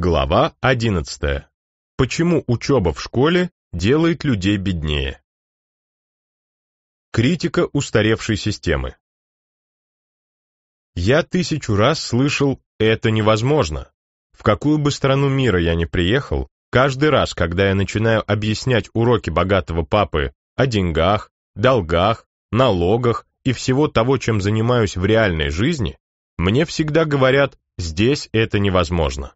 Глава 11. Почему учеба в школе делает людей беднее? Критика устаревшей системы. Я тысячу раз слышал «это невозможно». В какую бы страну мира я ни приехал, каждый раз, когда я начинаю объяснять уроки богатого папы о деньгах, долгах, налогах и всего того, чем занимаюсь в реальной жизни, мне всегда говорят «здесь это невозможно».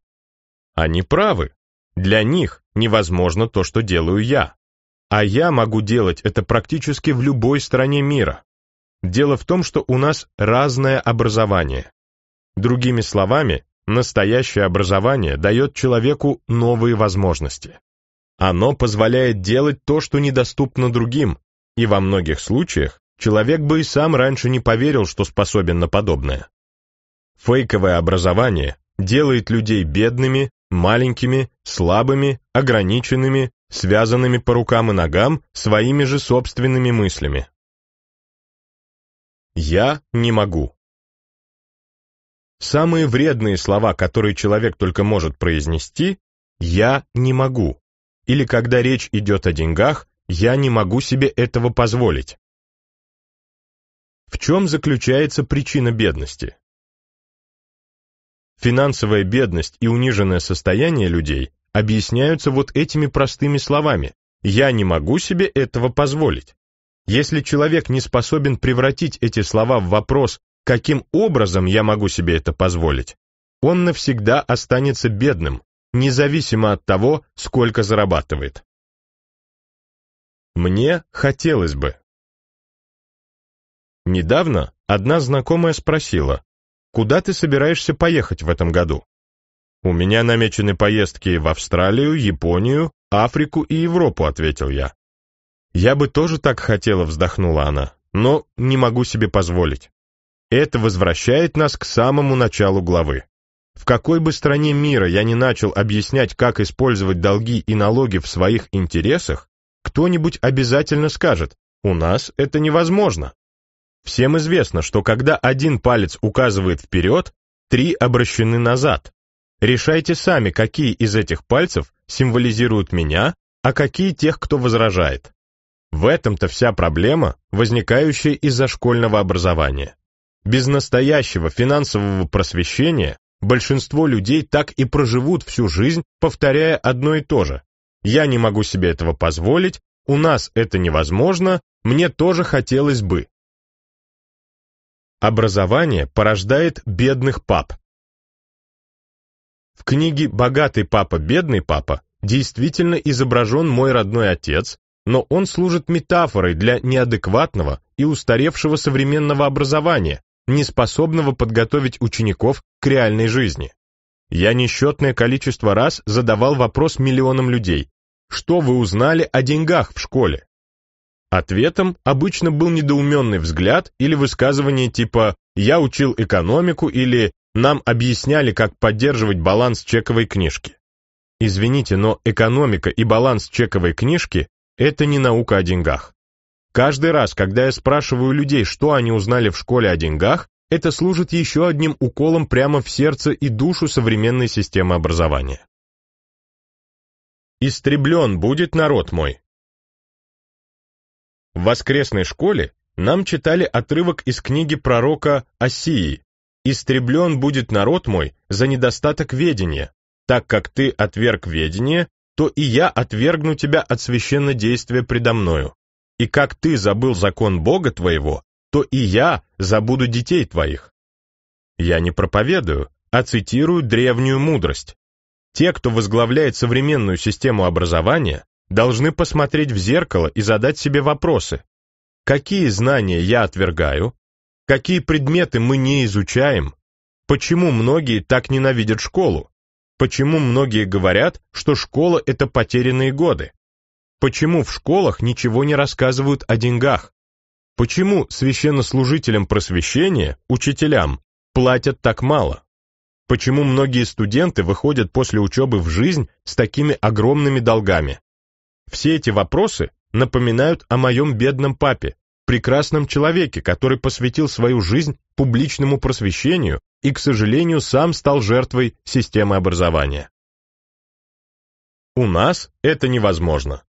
Они правы. Для них невозможно то, что делаю я. А я могу делать это практически в любой стране мира. Дело в том, что у нас разное образование. Другими словами, настоящее образование дает человеку новые возможности. Оно позволяет делать то, что недоступно другим, и во многих случаях человек бы и сам раньше не поверил, что способен на подобное. Фейковое образование делает людей бедными, маленькими, слабыми, ограниченными, связанными по рукам и ногам своими же собственными мыслями. «Я не могу». Самые вредные слова, которые человек только может произнести, «я не могу», или когда речь идет о деньгах, «я не могу себе этого позволить». В чем заключается причина бедности? Финансовая бедность и униженное состояние людей объясняются вот этими простыми словами «я не могу себе этого позволить». Если человек не способен превратить эти слова в вопрос «каким образом я могу себе это позволить?», он навсегда останется бедным, независимо от того, сколько зарабатывает. Мне хотелось бы. Недавно одна знакомая спросила, Куда ты собираешься поехать в этом году? У меня намечены поездки в Австралию, Японию, Африку и Европу, ответил я. Я бы тоже так хотела, вздохнула она, но не могу себе позволить. Это возвращает нас к самому началу главы. В какой бы стране мира я ни начал объяснять, как использовать долги и налоги в своих интересах, кто-нибудь обязательно скажет, у нас это невозможно. Всем известно, что когда один палец указывает вперед, три обращены назад. Решайте сами, какие из этих пальцев символизируют меня, а какие тех, кто возражает. В этом-то вся проблема, возникающая из-за школьного образования. Без настоящего финансового просвещения большинство людей так и проживут всю жизнь, повторяя одно и то же. Я не могу себе этого позволить, у нас это невозможно, мне тоже хотелось бы. Образование порождает бедных пап. В книге «Богатый папа, бедный папа» действительно изображен мой родной отец, но он служит метафорой для неадекватного и устаревшего современного образования, не способного подготовить учеников к реальной жизни. Я несчетное количество раз задавал вопрос миллионам людей, что вы узнали о деньгах в школе? Ответом обычно был недоуменный взгляд или высказывание типа «я учил экономику» или «нам объясняли, как поддерживать баланс чековой книжки». Извините, но экономика и баланс чековой книжки – это не наука о деньгах. Каждый раз, когда я спрашиваю людей, что они узнали в школе о деньгах, это служит еще одним уколом прямо в сердце и душу современной системы образования. «Истреблен будет народ мой, в воскресной школе нам читали отрывок из книги пророка Осии «Истреблен будет народ мой за недостаток ведения, так как ты отверг ведение, то и я отвергну тебя от священного действия предо мною. И как ты забыл закон Бога твоего, то и я забуду детей твоих». Я не проповедую, а цитирую древнюю мудрость. Те, кто возглавляет современную систему образования, должны посмотреть в зеркало и задать себе вопросы. Какие знания я отвергаю? Какие предметы мы не изучаем? Почему многие так ненавидят школу? Почему многие говорят, что школа – это потерянные годы? Почему в школах ничего не рассказывают о деньгах? Почему священнослужителям просвещения, учителям, платят так мало? Почему многие студенты выходят после учебы в жизнь с такими огромными долгами? Все эти вопросы напоминают о моем бедном папе, прекрасном человеке, который посвятил свою жизнь публичному просвещению и, к сожалению, сам стал жертвой системы образования. У нас это невозможно.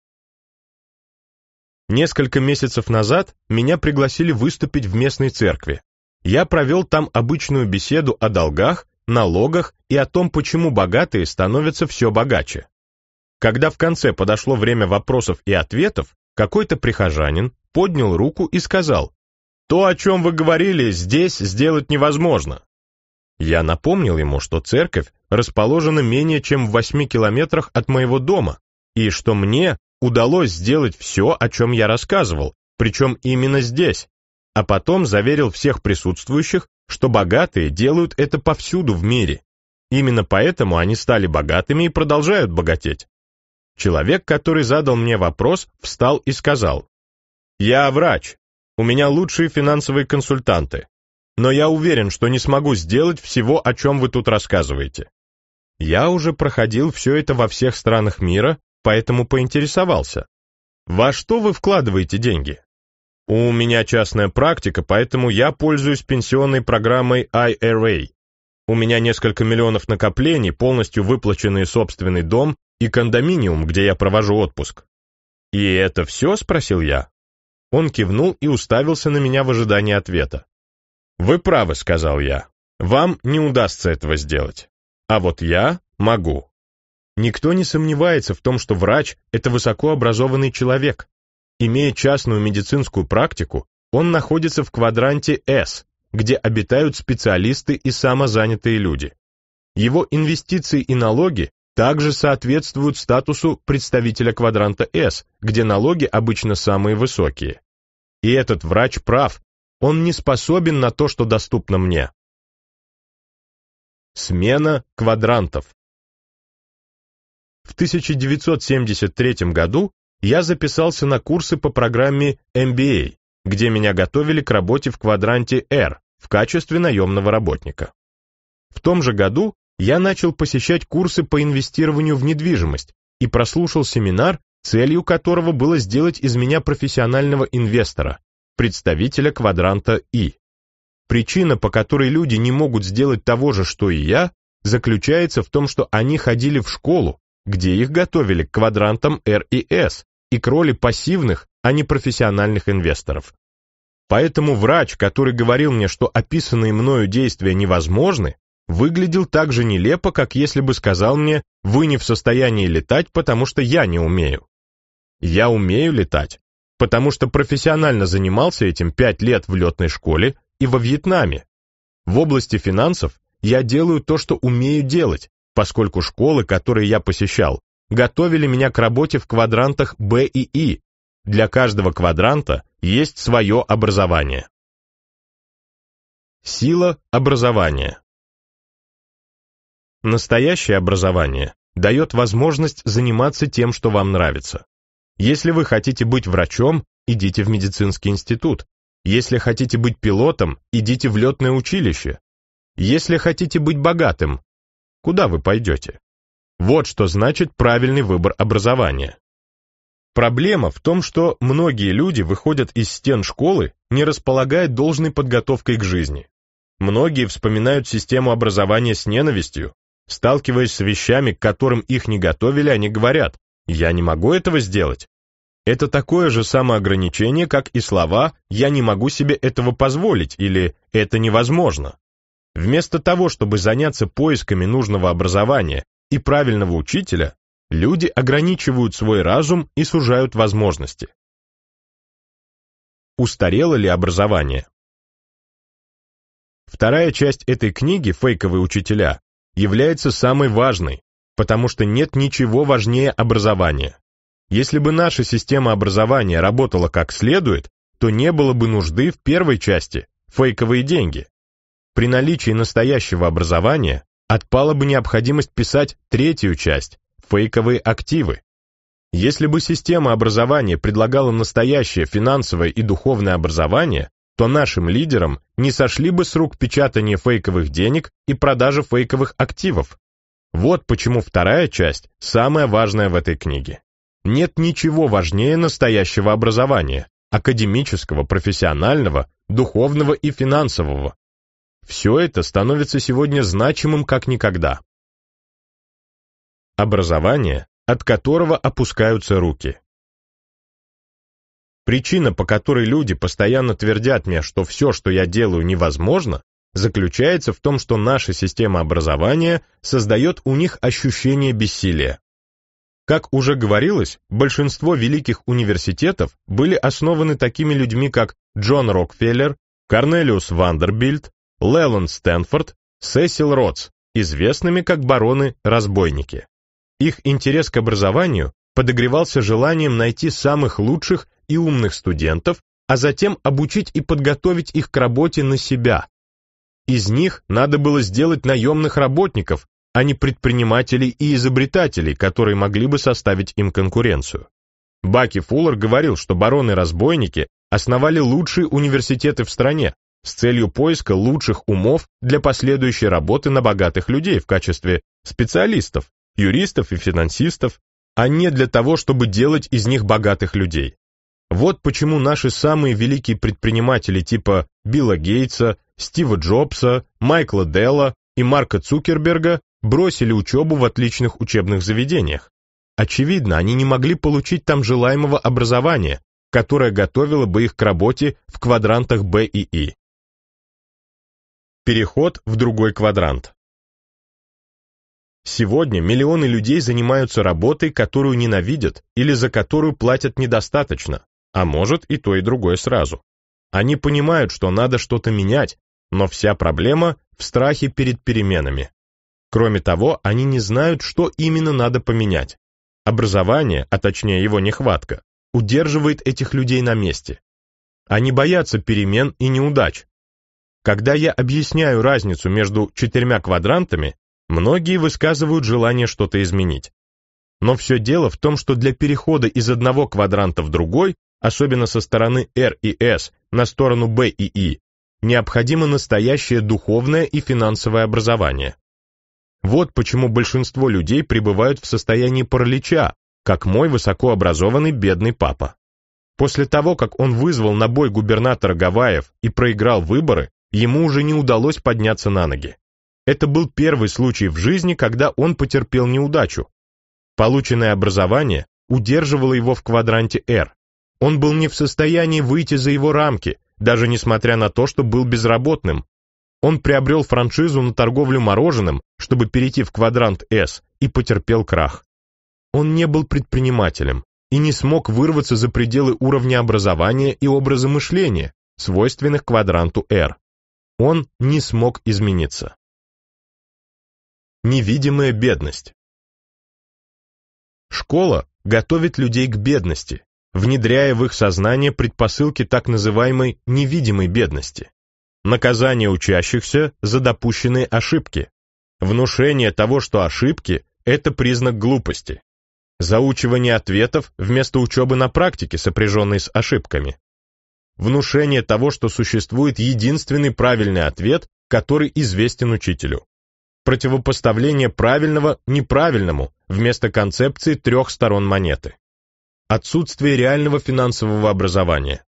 Несколько месяцев назад меня пригласили выступить в местной церкви. Я провел там обычную беседу о долгах, налогах и о том, почему богатые становятся все богаче. Когда в конце подошло время вопросов и ответов, какой-то прихожанин поднял руку и сказал, «То, о чем вы говорили, здесь сделать невозможно». Я напомнил ему, что церковь расположена менее чем в восьми километрах от моего дома, и что мне удалось сделать все, о чем я рассказывал, причем именно здесь, а потом заверил всех присутствующих, что богатые делают это повсюду в мире. Именно поэтому они стали богатыми и продолжают богатеть. Человек, который задал мне вопрос, встал и сказал, «Я врач, у меня лучшие финансовые консультанты, но я уверен, что не смогу сделать всего, о чем вы тут рассказываете». Я уже проходил все это во всех странах мира, поэтому поинтересовался. «Во что вы вкладываете деньги?» «У меня частная практика, поэтому я пользуюсь пенсионной программой IRA», у меня несколько миллионов накоплений, полностью выплаченный собственный дом и кондоминиум, где я провожу отпуск». «И это все?» — спросил я. Он кивнул и уставился на меня в ожидании ответа. «Вы правы», — сказал я. «Вам не удастся этого сделать. А вот я могу». Никто не сомневается в том, что врач – это высокообразованный человек. Имея частную медицинскую практику, он находится в квадранте S, где обитают специалисты и самозанятые люди. Его инвестиции и налоги также соответствуют статусу представителя квадранта S, где налоги обычно самые высокие. И этот врач прав, он не способен на то, что доступно мне. Смена квадрантов В 1973 году я записался на курсы по программе MBA, где меня готовили к работе в квадранте R в качестве наемного работника. В том же году я начал посещать курсы по инвестированию в недвижимость и прослушал семинар, целью которого было сделать из меня профессионального инвестора, представителя квадранта И. Причина, по которой люди не могут сделать того же, что и я, заключается в том, что они ходили в школу, где их готовили к квадрантам Р и С и к роли пассивных, а не профессиональных инвесторов. Поэтому врач, который говорил мне, что описанные мною действия невозможны, выглядел так же нелепо, как если бы сказал мне «Вы не в состоянии летать, потому что я не умею». Я умею летать, потому что профессионально занимался этим пять лет в летной школе и во Вьетнаме. В области финансов я делаю то, что умею делать, поскольку школы, которые я посещал, готовили меня к работе в квадрантах Б и И. Для каждого квадранта есть свое образование. Сила образования. Настоящее образование дает возможность заниматься тем, что вам нравится. Если вы хотите быть врачом, идите в медицинский институт. Если хотите быть пилотом, идите в летное училище. Если хотите быть богатым, куда вы пойдете? Вот что значит правильный выбор образования. Проблема в том, что многие люди выходят из стен школы, не располагая должной подготовкой к жизни. Многие вспоминают систему образования с ненавистью, Сталкиваясь с вещами, к которым их не готовили, они говорят «я не могу этого сделать». Это такое же самоограничение, как и слова «я не могу себе этого позволить» или «это невозможно». Вместо того, чтобы заняться поисками нужного образования и правильного учителя, люди ограничивают свой разум и сужают возможности. Устарело ли образование? Вторая часть этой книги «Фейковые учителя» является самой важной, потому что нет ничего важнее образования. Если бы наша система образования работала как следует, то не было бы нужды в первой части – фейковые деньги. При наличии настоящего образования отпала бы необходимость писать третью часть – фейковые активы. Если бы система образования предлагала настоящее финансовое и духовное образование, то нашим лидерам не сошли бы с рук печатание фейковых денег и продажа фейковых активов. Вот почему вторая часть самая важная в этой книге. Нет ничего важнее настоящего образования, академического, профессионального, духовного и финансового. Все это становится сегодня значимым как никогда. Образование, от которого опускаются руки. Причина, по которой люди постоянно твердят мне, что все, что я делаю, невозможно, заключается в том, что наша система образования создает у них ощущение бессилия. Как уже говорилось, большинство великих университетов были основаны такими людьми, как Джон Рокфеллер, Корнелиус Вандербильд, Лелон Стэнфорд, Сесил Ротс, известными как бароны-разбойники. Их интерес к образованию подогревался желанием найти самых лучших и умных студентов, а затем обучить и подготовить их к работе на себя. Из них надо было сделать наемных работников, а не предпринимателей и изобретателей, которые могли бы составить им конкуренцию. Баки Фуллер говорил, что бароны-разбойники основали лучшие университеты в стране с целью поиска лучших умов для последующей работы на богатых людей в качестве специалистов, юристов и финансистов, а не для того, чтобы делать из них богатых людей. Вот почему наши самые великие предприниматели типа Билла Гейтса, Стива Джобса, Майкла Делла и Марка Цукерберга бросили учебу в отличных учебных заведениях. Очевидно, они не могли получить там желаемого образования, которое готовило бы их к работе в квадрантах Б и И. Переход в другой квадрант. Сегодня миллионы людей занимаются работой, которую ненавидят или за которую платят недостаточно а может и то и другое сразу. Они понимают, что надо что-то менять, но вся проблема в страхе перед переменами. Кроме того, они не знают, что именно надо поменять. Образование, а точнее его нехватка, удерживает этих людей на месте. Они боятся перемен и неудач. Когда я объясняю разницу между четырьмя квадрантами, многие высказывают желание что-то изменить. Но все дело в том, что для перехода из одного квадранта в другой особенно со стороны Р и С, на сторону Б и И, e. необходимо настоящее духовное и финансовое образование. Вот почему большинство людей пребывают в состоянии паралича, как мой высокообразованный бедный папа. После того, как он вызвал на бой губернатора Гавайев и проиграл выборы, ему уже не удалось подняться на ноги. Это был первый случай в жизни, когда он потерпел неудачу. Полученное образование удерживало его в квадранте R, он был не в состоянии выйти за его рамки, даже несмотря на то, что был безработным. Он приобрел франшизу на торговлю мороженым, чтобы перейти в квадрант «С», и потерпел крах. Он не был предпринимателем и не смог вырваться за пределы уровня образования и образа мышления, свойственных квадранту R. Он не смог измениться. Невидимая бедность Школа готовит людей к бедности, внедряя в их сознание предпосылки так называемой невидимой бедности, наказание учащихся за допущенные ошибки, внушение того, что ошибки – это признак глупости, заучивание ответов вместо учебы на практике, сопряженной с ошибками, внушение того, что существует единственный правильный ответ, который известен учителю, противопоставление правильного неправильному вместо концепции трех сторон монеты. Отсутствие реального финансового образования.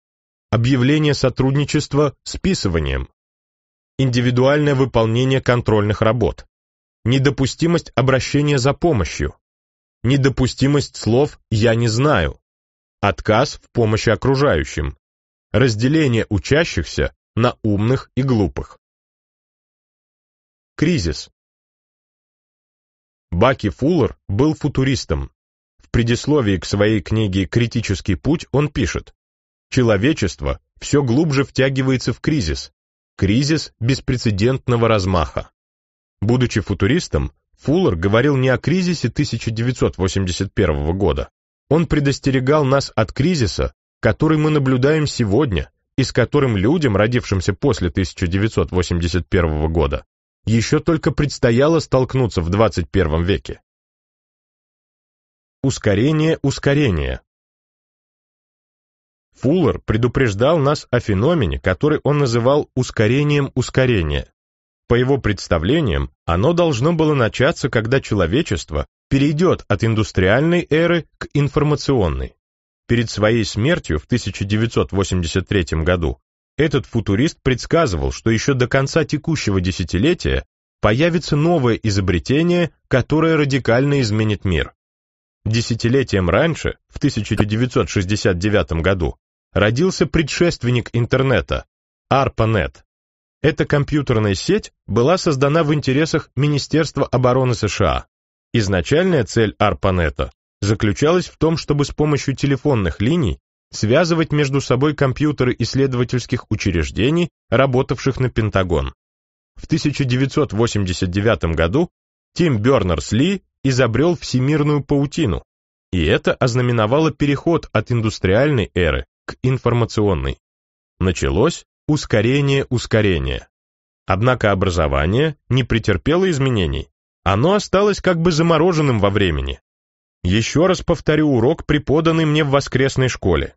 Объявление сотрудничества списыванием. Индивидуальное выполнение контрольных работ. Недопустимость обращения за помощью. Недопустимость слов «я не знаю». Отказ в помощи окружающим. Разделение учащихся на умных и глупых. Кризис. Баки Фуллер был футуристом, в предисловии к своей книге «Критический путь» он пишет «Человечество все глубже втягивается в кризис, кризис беспрецедентного размаха». Будучи футуристом, Фуллер говорил не о кризисе 1981 года. Он предостерегал нас от кризиса, который мы наблюдаем сегодня и с которым людям, родившимся после 1981 года, еще только предстояло столкнуться в 21 веке. Ускорение ускорения. Фуллер предупреждал нас о феномене, который он называл ускорением ускорения. По его представлениям, оно должно было начаться, когда человечество перейдет от индустриальной эры к информационной. Перед своей смертью в 1983 году этот футурист предсказывал, что еще до конца текущего десятилетия появится новое изобретение, которое радикально изменит мир. Десятилетием раньше, в 1969 году, родился предшественник интернета – ARPANET. Эта компьютерная сеть была создана в интересах Министерства обороны США. Изначальная цель ARPANET заключалась в том, чтобы с помощью телефонных линий связывать между собой компьютеры исследовательских учреждений, работавших на Пентагон. В 1989 году Тим Бернерс-Ли изобрел всемирную паутину, и это ознаменовало переход от индустриальной эры к информационной. Началось ускорение ускорения. Однако образование не претерпело изменений, оно осталось как бы замороженным во времени. Еще раз повторю урок, преподанный мне в воскресной школе.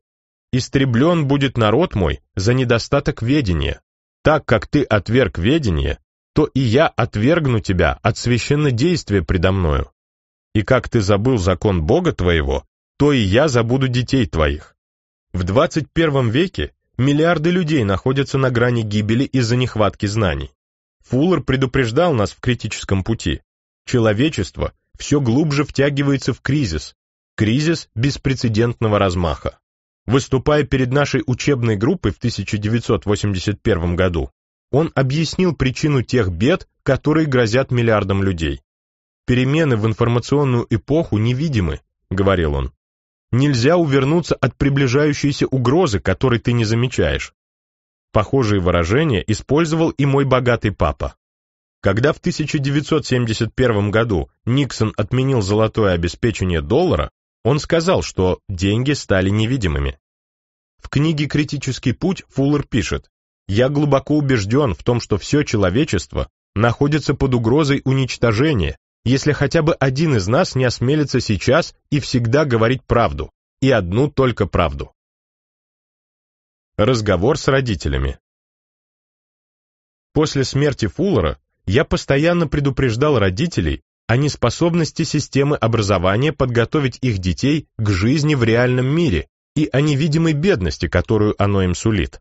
«Истреблен будет народ мой за недостаток ведения. Так как ты отверг ведение, то и я отвергну тебя от священнодействия предо мною и как ты забыл закон Бога твоего, то и я забуду детей твоих. В 21 веке миллиарды людей находятся на грани гибели из-за нехватки знаний. Фуллер предупреждал нас в критическом пути. Человечество все глубже втягивается в кризис, кризис беспрецедентного размаха. Выступая перед нашей учебной группой в 1981 году, он объяснил причину тех бед, которые грозят миллиардам людей. «Перемены в информационную эпоху невидимы», — говорил он. «Нельзя увернуться от приближающейся угрозы, которой ты не замечаешь». Похожие выражения использовал и мой богатый папа. Когда в 1971 году Никсон отменил золотое обеспечение доллара, он сказал, что деньги стали невидимыми. В книге «Критический путь» Фуллер пишет, «Я глубоко убежден в том, что все человечество находится под угрозой уничтожения, если хотя бы один из нас не осмелится сейчас и всегда говорить правду, и одну только правду. Разговор с родителями После смерти Фуллера я постоянно предупреждал родителей о неспособности системы образования подготовить их детей к жизни в реальном мире и о невидимой бедности, которую оно им сулит.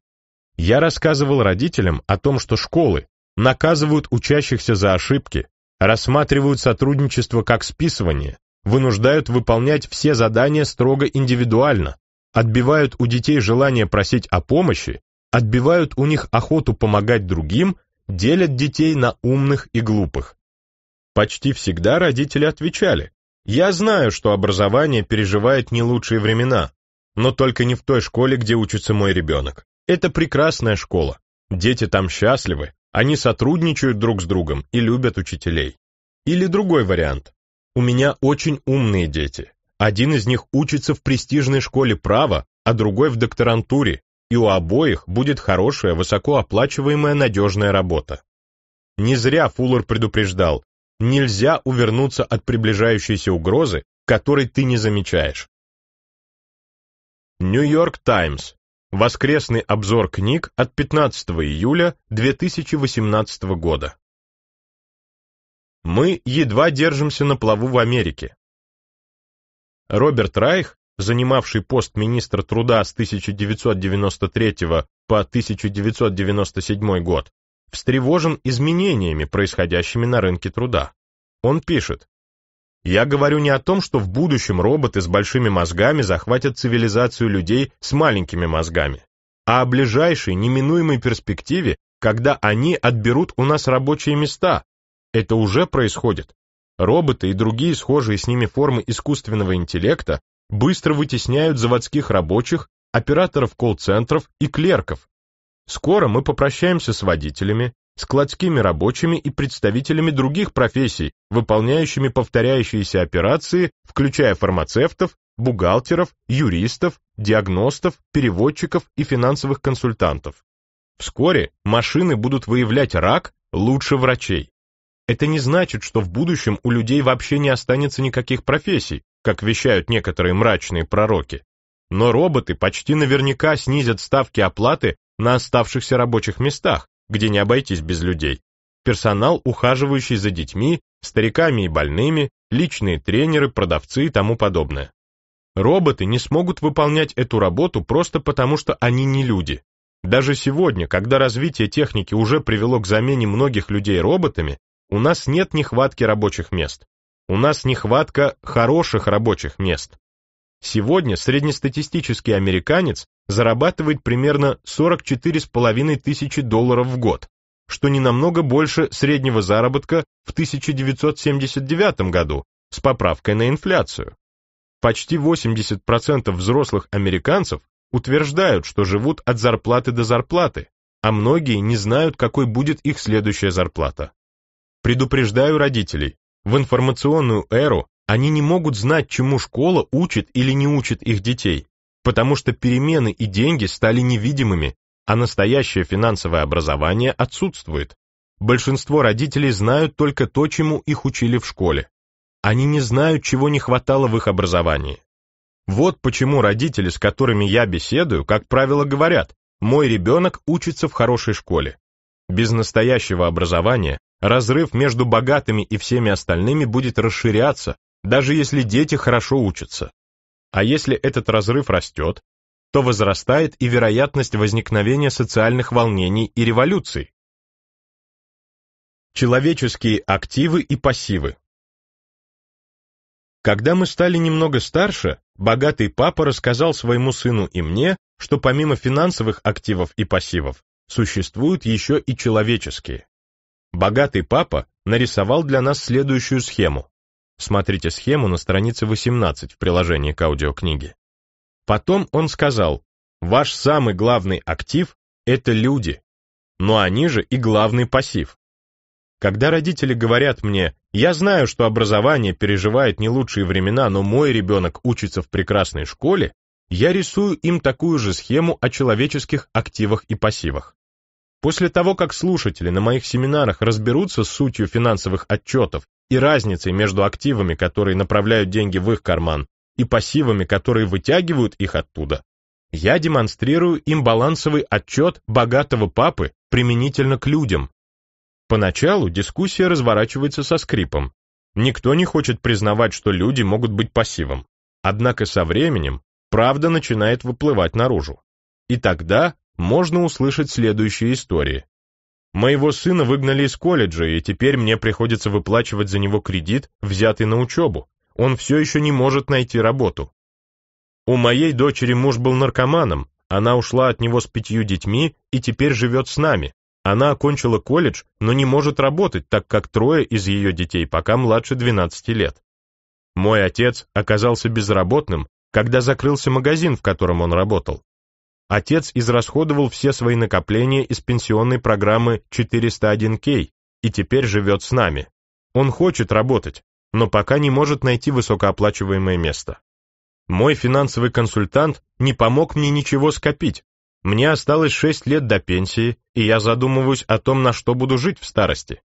Я рассказывал родителям о том, что школы наказывают учащихся за ошибки, рассматривают сотрудничество как списывание, вынуждают выполнять все задания строго индивидуально, отбивают у детей желание просить о помощи, отбивают у них охоту помогать другим, делят детей на умных и глупых. Почти всегда родители отвечали, «Я знаю, что образование переживает не лучшие времена, но только не в той школе, где учится мой ребенок. Это прекрасная школа, дети там счастливы, они сотрудничают друг с другом и любят учителей. Или другой вариант. У меня очень умные дети. Один из них учится в престижной школе права, а другой в докторантуре, и у обоих будет хорошая, высокооплачиваемая надежная работа. Не зря Фуллер предупреждал, нельзя увернуться от приближающейся угрозы, которой ты не замечаешь. Нью-Йорк Таймс, Воскресный обзор книг от 15 июля 2018 года. Мы едва держимся на плаву в Америке. Роберт Райх, занимавший пост министра труда с 1993 по 1997 год, встревожен изменениями, происходящими на рынке труда. Он пишет, я говорю не о том, что в будущем роботы с большими мозгами захватят цивилизацию людей с маленькими мозгами, а о ближайшей, неминуемой перспективе, когда они отберут у нас рабочие места. Это уже происходит. Роботы и другие схожие с ними формы искусственного интеллекта быстро вытесняют заводских рабочих, операторов колл-центров и клерков. Скоро мы попрощаемся с водителями, складскими рабочими и представителями других профессий, выполняющими повторяющиеся операции, включая фармацевтов, бухгалтеров, юристов, диагностов, переводчиков и финансовых консультантов. Вскоре машины будут выявлять рак лучше врачей. Это не значит, что в будущем у людей вообще не останется никаких профессий, как вещают некоторые мрачные пророки. Но роботы почти наверняка снизят ставки оплаты на оставшихся рабочих местах, где не обойтись без людей, персонал, ухаживающий за детьми, стариками и больными, личные тренеры, продавцы и тому подобное. Роботы не смогут выполнять эту работу просто потому, что они не люди. Даже сегодня, когда развитие техники уже привело к замене многих людей роботами, у нас нет нехватки рабочих мест. У нас нехватка хороших рабочих мест. Сегодня среднестатистический американец зарабатывает примерно 44,5 тысячи долларов в год, что не намного больше среднего заработка в 1979 году с поправкой на инфляцию. Почти 80% взрослых американцев утверждают, что живут от зарплаты до зарплаты, а многие не знают, какой будет их следующая зарплата. Предупреждаю родителей, в информационную эру они не могут знать, чему школа учит или не учит их детей, потому что перемены и деньги стали невидимыми, а настоящее финансовое образование отсутствует. Большинство родителей знают только то, чему их учили в школе. Они не знают, чего не хватало в их образовании. Вот почему родители, с которыми я беседую, как правило, говорят, мой ребенок учится в хорошей школе. Без настоящего образования разрыв между богатыми и всеми остальными будет расширяться, даже если дети хорошо учатся. А если этот разрыв растет, то возрастает и вероятность возникновения социальных волнений и революций. Человеческие активы и пассивы Когда мы стали немного старше, богатый папа рассказал своему сыну и мне, что помимо финансовых активов и пассивов, существуют еще и человеческие. Богатый папа нарисовал для нас следующую схему. Смотрите схему на странице 18 в приложении к аудиокниге. Потом он сказал, ваш самый главный актив – это люди, но они же и главный пассив. Когда родители говорят мне, я знаю, что образование переживает не лучшие времена, но мой ребенок учится в прекрасной школе, я рисую им такую же схему о человеческих активах и пассивах. После того, как слушатели на моих семинарах разберутся с сутью финансовых отчетов и разницей между активами, которые направляют деньги в их карман, и пассивами, которые вытягивают их оттуда, я демонстрирую им балансовый отчет богатого папы применительно к людям. Поначалу дискуссия разворачивается со скрипом. Никто не хочет признавать, что люди могут быть пассивом. Однако со временем правда начинает выплывать наружу. И тогда можно услышать следующие истории. Моего сына выгнали из колледжа, и теперь мне приходится выплачивать за него кредит, взятый на учебу. Он все еще не может найти работу. У моей дочери муж был наркоманом, она ушла от него с пятью детьми и теперь живет с нами. Она окончила колледж, но не может работать, так как трое из ее детей пока младше 12 лет. Мой отец оказался безработным, когда закрылся магазин, в котором он работал. Отец израсходовал все свои накопления из пенсионной программы 401 k и теперь живет с нами. Он хочет работать, но пока не может найти высокооплачиваемое место. Мой финансовый консультант не помог мне ничего скопить. Мне осталось 6 лет до пенсии, и я задумываюсь о том, на что буду жить в старости.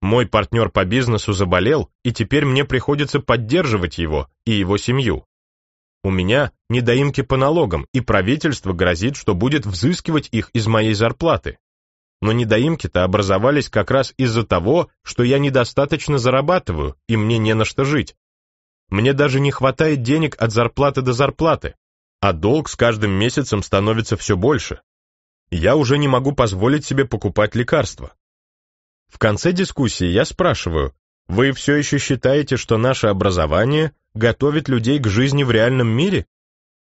Мой партнер по бизнесу заболел, и теперь мне приходится поддерживать его и его семью. У меня недоимки по налогам, и правительство грозит, что будет взыскивать их из моей зарплаты. Но недоимки-то образовались как раз из-за того, что я недостаточно зарабатываю, и мне не на что жить. Мне даже не хватает денег от зарплаты до зарплаты, а долг с каждым месяцем становится все больше. Я уже не могу позволить себе покупать лекарства. В конце дискуссии я спрашиваю, вы все еще считаете, что наше образование готовит людей к жизни в реальном мире?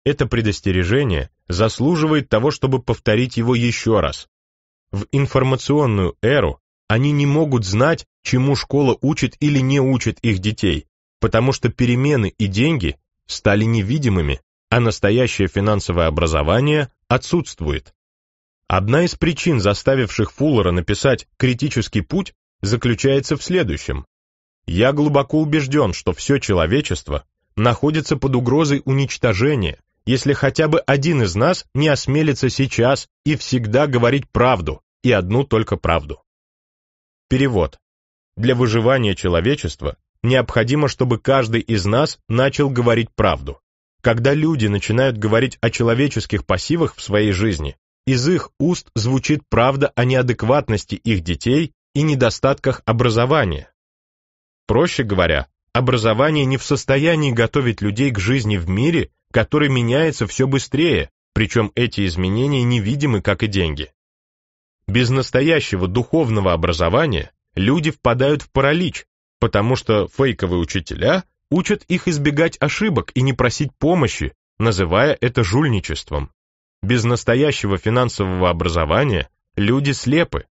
Это предостережение заслуживает того, чтобы повторить его еще раз. В информационную эру они не могут знать, чему школа учит или не учит их детей, потому что перемены и деньги стали невидимыми, а настоящее финансовое образование отсутствует. Одна из причин, заставивших Фуллера написать «Критический путь», заключается в следующем. Я глубоко убежден, что все человечество находится под угрозой уничтожения, если хотя бы один из нас не осмелится сейчас и всегда говорить правду, и одну только правду. Перевод. Для выживания человечества необходимо, чтобы каждый из нас начал говорить правду. Когда люди начинают говорить о человеческих пассивах в своей жизни, из их уст звучит правда о неадекватности их детей и недостатках образования, Проще говоря, образование не в состоянии готовить людей к жизни в мире, который меняется все быстрее, причем эти изменения невидимы, как и деньги. Без настоящего духовного образования люди впадают в паралич, потому что фейковые учителя учат их избегать ошибок и не просить помощи, называя это жульничеством. Без настоящего финансового образования люди слепы,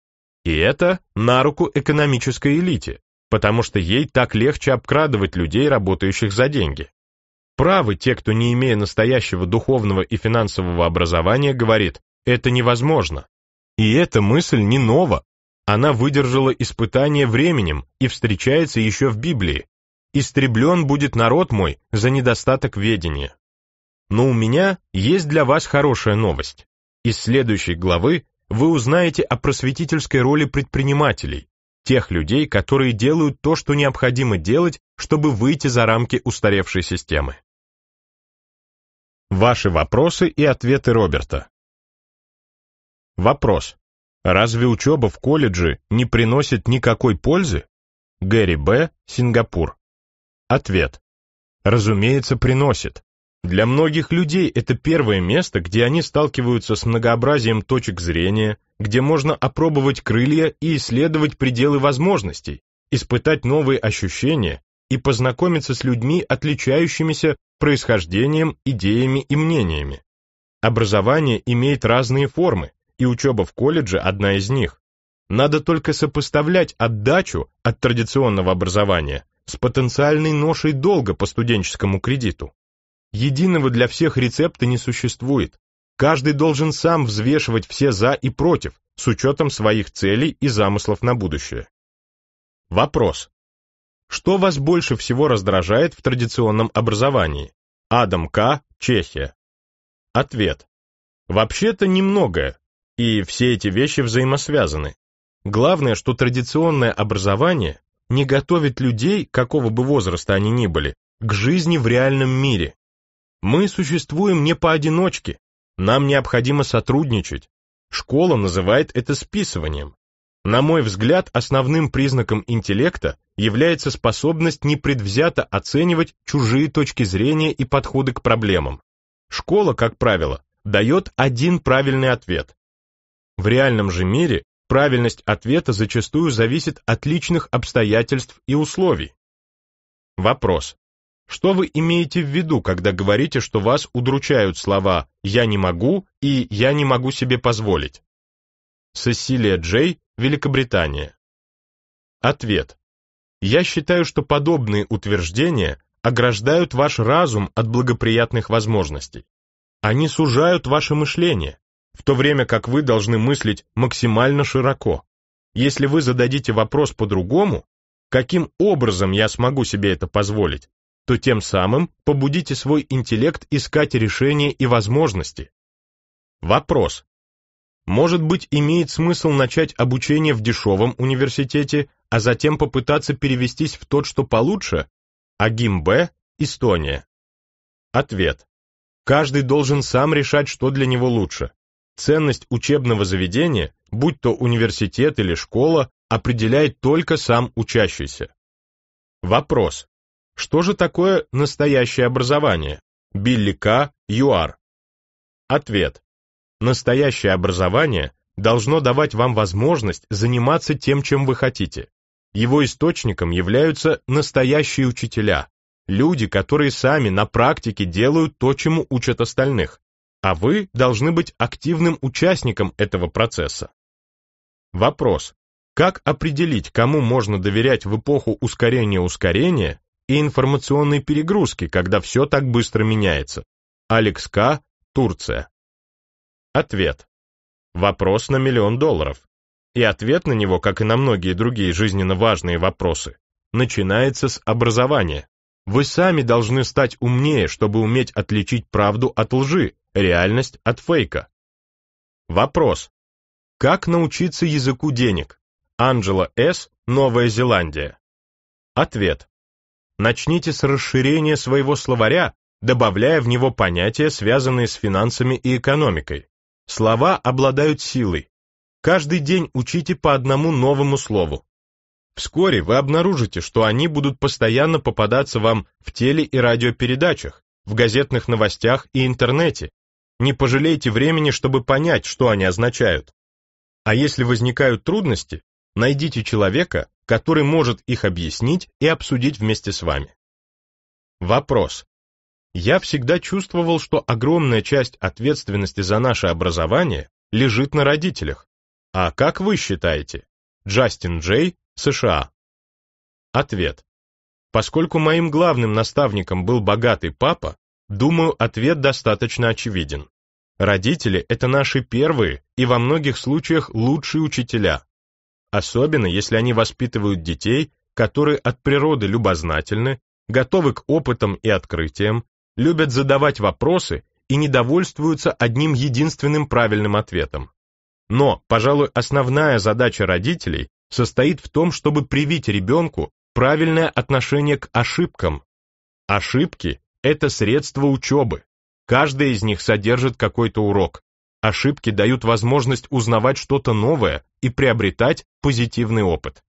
и это на руку экономической элите, потому что ей так легче обкрадывать людей, работающих за деньги. Правы те, кто, не имея настоящего духовного и финансового образования, говорит «это невозможно». И эта мысль не нова. Она выдержала испытание временем и встречается еще в Библии. «Истреблен будет народ мой за недостаток ведения». Но у меня есть для вас хорошая новость. Из следующей главы вы узнаете о просветительской роли предпринимателей, тех людей, которые делают то, что необходимо делать, чтобы выйти за рамки устаревшей системы. Ваши вопросы и ответы Роберта. Вопрос. Разве учеба в колледже не приносит никакой пользы? Гэри Б., Сингапур. Ответ. Разумеется, приносит. Для многих людей это первое место, где они сталкиваются с многообразием точек зрения, где можно опробовать крылья и исследовать пределы возможностей, испытать новые ощущения и познакомиться с людьми, отличающимися происхождением, идеями и мнениями. Образование имеет разные формы, и учеба в колледже одна из них. Надо только сопоставлять отдачу от традиционного образования с потенциальной ношей долга по студенческому кредиту. Единого для всех рецепта не существует. Каждый должен сам взвешивать все «за» и «против» с учетом своих целей и замыслов на будущее. Вопрос. Что вас больше всего раздражает в традиционном образовании? Адам К. Чехия. Ответ. Вообще-то немногое, и все эти вещи взаимосвязаны. Главное, что традиционное образование не готовит людей, какого бы возраста они ни были, к жизни в реальном мире. Мы существуем не поодиночке, нам необходимо сотрудничать. Школа называет это списыванием. На мой взгляд, основным признаком интеллекта является способность непредвзято оценивать чужие точки зрения и подходы к проблемам. Школа, как правило, дает один правильный ответ. В реальном же мире правильность ответа зачастую зависит от личных обстоятельств и условий. Вопрос. Что вы имеете в виду, когда говорите, что вас удручают слова «я не могу» и «я не могу себе позволить»? Сесилия Джей, Великобритания. Ответ. Я считаю, что подобные утверждения ограждают ваш разум от благоприятных возможностей. Они сужают ваше мышление, в то время как вы должны мыслить максимально широко. Если вы зададите вопрос по-другому, каким образом я смогу себе это позволить, то тем самым побудите свой интеллект искать решения и возможности. Вопрос. Может быть, имеет смысл начать обучение в дешевом университете, а затем попытаться перевестись в тот, что получше? агим Эстония. Ответ. Каждый должен сам решать, что для него лучше. Ценность учебного заведения, будь то университет или школа, определяет только сам учащийся. Вопрос. Что же такое настоящее образование? Билли К. ЮАР. Ответ. Настоящее образование должно давать вам возможность заниматься тем, чем вы хотите. Его источником являются настоящие учителя, люди, которые сами на практике делают то, чему учат остальных, а вы должны быть активным участником этого процесса. Вопрос. Как определить, кому можно доверять в эпоху ускорения-ускорения и информационной перегрузки, когда все так быстро меняется. Алекс К. Турция. Ответ. Вопрос на миллион долларов. И ответ на него, как и на многие другие жизненно важные вопросы, начинается с образования. Вы сами должны стать умнее, чтобы уметь отличить правду от лжи, реальность от фейка. Вопрос. Как научиться языку денег? Анджела С. Новая Зеландия. Ответ. Начните с расширения своего словаря, добавляя в него понятия, связанные с финансами и экономикой. Слова обладают силой. Каждый день учите по одному новому слову. Вскоре вы обнаружите, что они будут постоянно попадаться вам в теле- и радиопередачах, в газетных новостях и интернете. Не пожалейте времени, чтобы понять, что они означают. А если возникают трудности, найдите человека, который может их объяснить и обсудить вместе с вами. Вопрос. Я всегда чувствовал, что огромная часть ответственности за наше образование лежит на родителях. А как вы считаете? Джастин Джей, США. Ответ. Поскольку моим главным наставником был богатый папа, думаю, ответ достаточно очевиден. Родители – это наши первые и во многих случаях лучшие учителя, особенно если они воспитывают детей, которые от природы любознательны, готовы к опытам и открытиям, любят задавать вопросы и недовольствуются одним единственным правильным ответом. Но, пожалуй, основная задача родителей состоит в том, чтобы привить ребенку правильное отношение к ошибкам. Ошибки – это средство учебы. Каждая из них содержит какой-то урок. Ошибки дают возможность узнавать что-то новое и приобретать позитивный опыт.